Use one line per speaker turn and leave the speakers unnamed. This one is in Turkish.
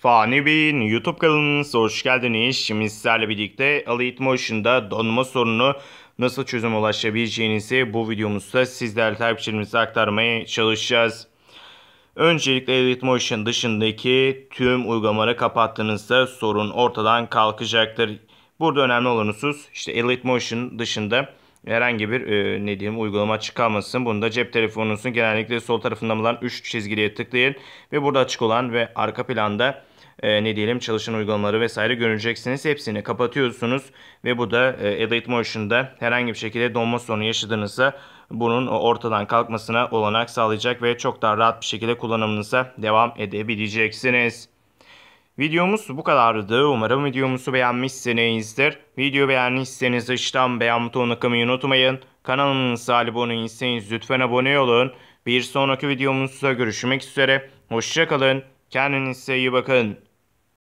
Fani Bey'in YouTube kanalınıza hoş geldiniz. Şimdi sizlerle birlikte Elite Motion'da donma sorunu nasıl çözüm ulaşabileceğinizi bu videomuzda sizlerle takipçilerimize aktarmaya çalışacağız. Öncelikle Elite Motion dışındaki tüm uygulamaları kapattığınızda sorun ortadan kalkacaktır. Burada önemli olan husus işte Elite Motion dışında herhangi bir e, ne diyeyim uygulama açık kalmasın. Bunu da cep telefonunuzun genellikle sol tarafında olan 3 çizgiliye tıklayın ve burada açık olan ve arka planda e, ne diyelim çalışan uygulamaları vesaire göreceksiniz. Hepsini kapatıyorsunuz ve bu da e, Edit Motion'da herhangi bir şekilde donma sorunu yaşadığınızda bunun ortadan kalkmasına olanak sağlayacak ve çok daha rahat bir şekilde kullanımınıza devam edebileceksiniz. Videomuz bu kadardı. Umarım videomuzu beğenmişsinizdir. Video beğendiyseniz aşağıdan beğen butonuna kımayı unutmayın. Kanalımıza abone değilseniz lütfen abone olun. Bir sonraki videomuzda görüşmek üzere. Hoşçakalın. Kendinize iyi bakın.